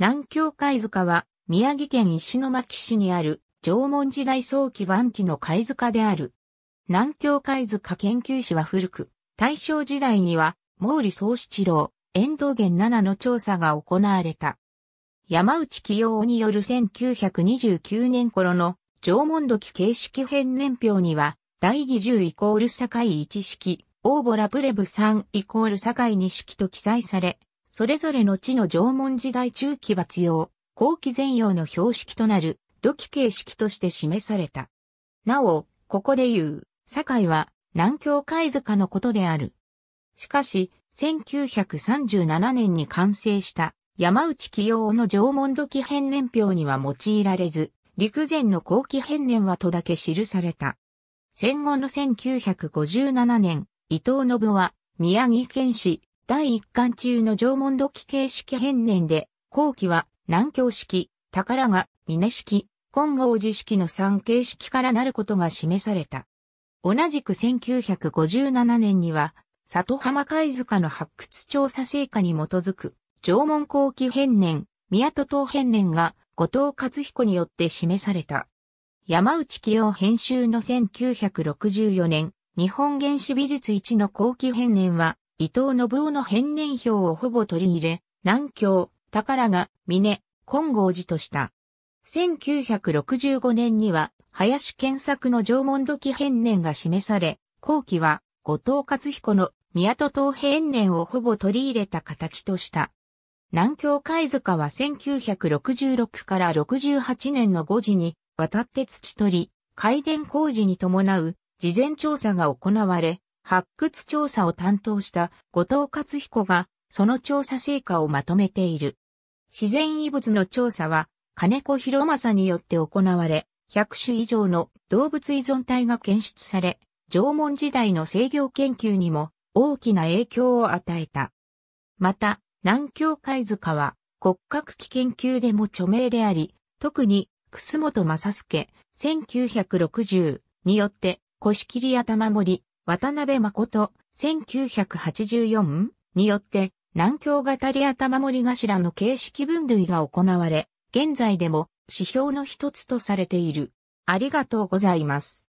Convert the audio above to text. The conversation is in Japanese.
南京貝塚は、宮城県石巻市にある、縄文時代早期晩期の貝塚である。南京貝塚研究士は古く、大正時代には、毛利宗七郎、遠藤源七の調査が行われた。山内清夫による1929年頃の縄文土器形式編年表には、第義十0イコール堺一式、大ボラプレブ3イコール堺二式と記載され、それぞれの地の縄文時代中期抜用、後期前用の標識となる土器形式として示された。なお、ここで言う、堺は南京貝塚のことである。しかし、1937年に完成した山内起用の縄文土器編年表には用いられず、陸前の後期編年はとだけ記された。戦後の1957年、伊藤信は宮城県市第一巻中の縄文土器形式変年で、後期は南京式、宝が峰式、金剛寺式の3形式からなることが示された。同じく1957年には、里浜貝塚の発掘調査成果に基づく、縄文後期変年、宮戸島変年が、後藤勝彦によって示された。山内清夫編集の1964年、日本原始美術一の後期変年は、伊藤信夫の変年表をほぼ取り入れ、南京、宝が、峰、金剛寺とした。1965年には、林健作の縄文土器変年が示され、後期は、後藤勝彦の宮戸東変年をほぼ取り入れた形とした。南京貝塚は1966から68年の5時に、渡って土取り、海伝工事に伴う、事前調査が行われ、発掘調査を担当した後藤克彦が、その調査成果をまとめている。自然遺物の調査は、金子博正によって行われ、100種以上の動物依存体が検出され、縄文時代の制御研究にも大きな影響を与えた。また、南京貝塚は骨格器研究でも著名であり、特に、楠本正助、1960によって、腰切り頭盛り、渡辺誠、1984によって、南京型リア玉森頭の形式分類が行われ、現在でも指標の一つとされている。ありがとうございます。